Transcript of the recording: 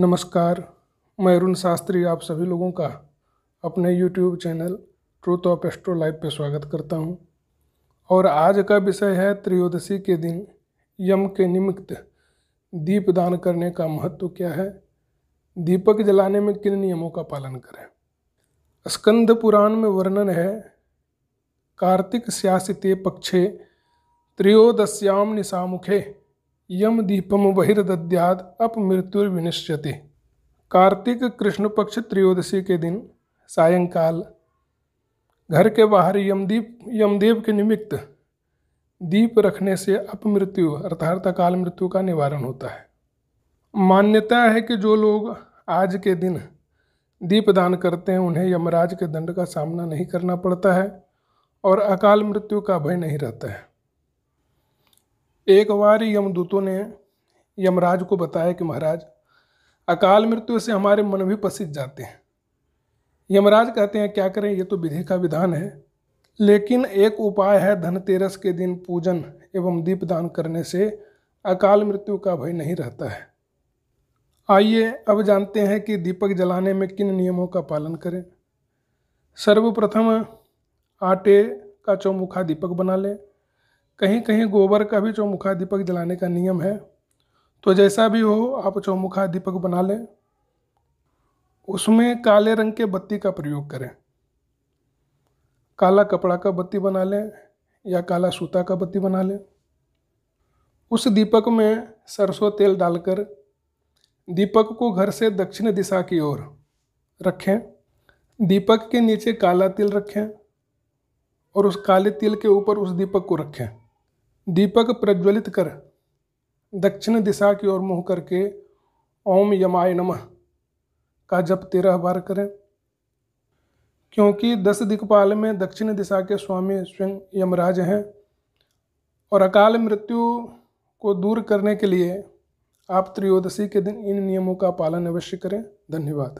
नमस्कार मैं अरुण शास्त्री आप सभी लोगों का अपने YouTube channel truth of astro live पर स्वागत करता हूं और आज का विषय है त्रयोदशी के दिन यम के निमित्त दीप दान करने का महत्व क्या है दीपक जलाने में किन नियमों का पालन करें स्कंद पुराण में वर्णन है कार्तिक सियासित पक्षे त्रयोदश्याम निशामुखे यम दीपम बहिर्द्याद अप कार्तिक कृष्ण पक्ष त्रयोदशी के दिन सायंकाल घर के बाहर यमदीप यमदेव के निमित्त दीप रखने से अपमृत्यु अर्थात अकाल मृत्यु का निवारण होता है मान्यता है कि जो लोग आज के दिन दीप दान करते हैं उन्हें यमराज के दंड का सामना नहीं करना पड़ता है और अकाल मृत्यु का भय नहीं रहता है एक बार यमदूतों ने यमराज को बताया कि महाराज अकाल मृत्यु से हमारे मन भी पसीज जाते हैं यमराज कहते हैं क्या करें ये तो विधि का विधान है लेकिन एक उपाय है धनतेरस के दिन पूजन एवं दीपदान करने से अकाल मृत्यु का भय नहीं रहता है आइए अब जानते हैं कि दीपक जलाने में किन नियमों का पालन करें सर्वप्रथम आटे का चौमुखा दीपक बना लें कहीं कहीं गोबर का भी चौमुखा दीपक जलाने का नियम है तो जैसा भी हो आप चौमुखा दीपक बना लें उसमें काले रंग के बत्ती का प्रयोग करें काला कपड़ा का बत्ती बना लें या काला सूता का बत्ती बना लें उस दीपक में सरसों तेल डालकर दीपक को घर से दक्षिण दिशा की ओर रखें दीपक के नीचे काला तिल रखें और उस काले तिल के ऊपर उस दीपक को रखें दीपक प्रज्वलित कर दक्षिण दिशा की ओर मुँह करके ओम यमाय नमः का जप तेरह बार करें क्योंकि दस दिक्पाल में दक्षिण दिशा के स्वामी स्वयं यमराज हैं और अकाल मृत्यु को दूर करने के लिए आप त्रयोदशी के दिन इन नियमों का पालन अवश्य करें धन्यवाद